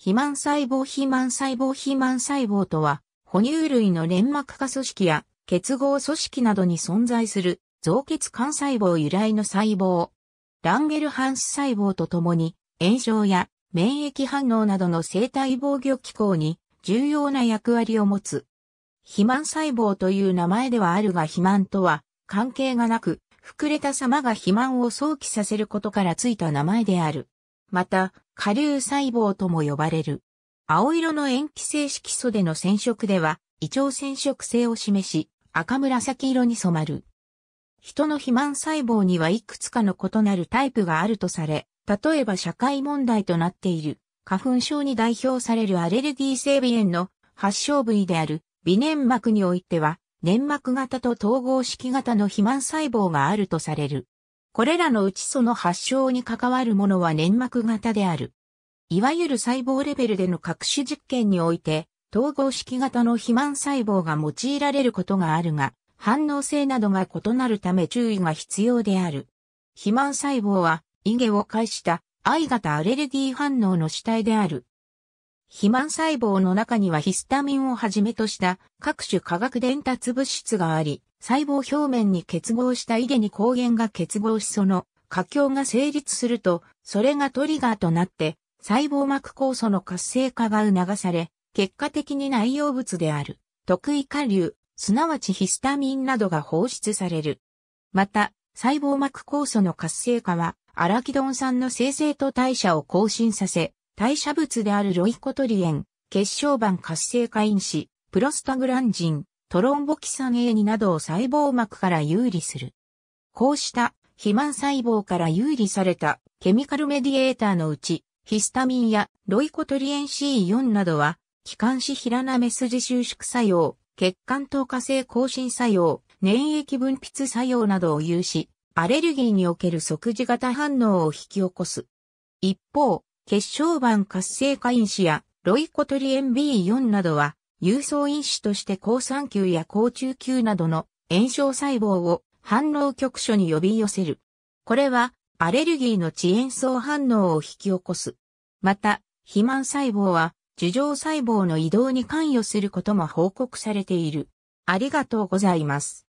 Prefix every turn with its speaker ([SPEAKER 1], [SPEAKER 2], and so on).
[SPEAKER 1] 肥満細胞肥満細胞肥満細胞とは、哺乳類の粘膜下組織や結合組織などに存在する増血幹細胞由来の細胞。ランゲルハンス細胞とともに炎症や免疫反応などの生体防御機構に重要な役割を持つ。肥満細胞という名前ではあるが肥満とは関係がなく、膨れた様が肥満を想起させることからついた名前である。また、下流細胞とも呼ばれる。青色の塩基性色素での染色では、胃腸染色性を示し、赤紫色に染まる。人の肥満細胞にはいくつかの異なるタイプがあるとされ、例えば社会問題となっている、花粉症に代表されるアレルギー性鼻炎の発症部位である、微粘膜においては、粘膜型と統合式型の肥満細胞があるとされる。これらのうちその発症に関わるものは粘膜型である。いわゆる細胞レベルでの各種実験において、統合式型の肥満細胞が用いられることがあるが、反応性などが異なるため注意が必要である。肥満細胞は、イゲを介した I 型アレルギー反応の主体である。肥満細胞の中にはヒスタミンをはじめとした各種化学伝達物質があり、細胞表面に結合したイデに抗原が結合しその過境が成立すると、それがトリガーとなって、細胞膜酵素の活性化が促され、結果的に内容物である、特異化粒、すなわちヒスタミンなどが放出される。また、細胞膜酵素の活性化は、アラキドン酸の生成と代謝を更新させ、代謝物であるロイコトリエン、血小板活性化因子、プロスタグランジン、トロンボキサン A2 などを細胞膜から有利する。こうした肥満細胞から有利されたケミカルメディエーターのうち、ヒスタミンやロイコトリエン C4 などは、気管支らなメスジ収縮作用、血管透過性更新作用、粘液分泌作用などを有し、アレルギーにおける即時型反応を引き起こす。一方、血小板活性化因子やロイコトリエン B4 などは、郵送因子として抗酸球や抗中球などの炎症細胞を反応局所に呼び寄せる。これはアレルギーの遅延層反応を引き起こす。また、肥満細胞は樹状細胞の移動に関与することも報告されている。ありがとうございます。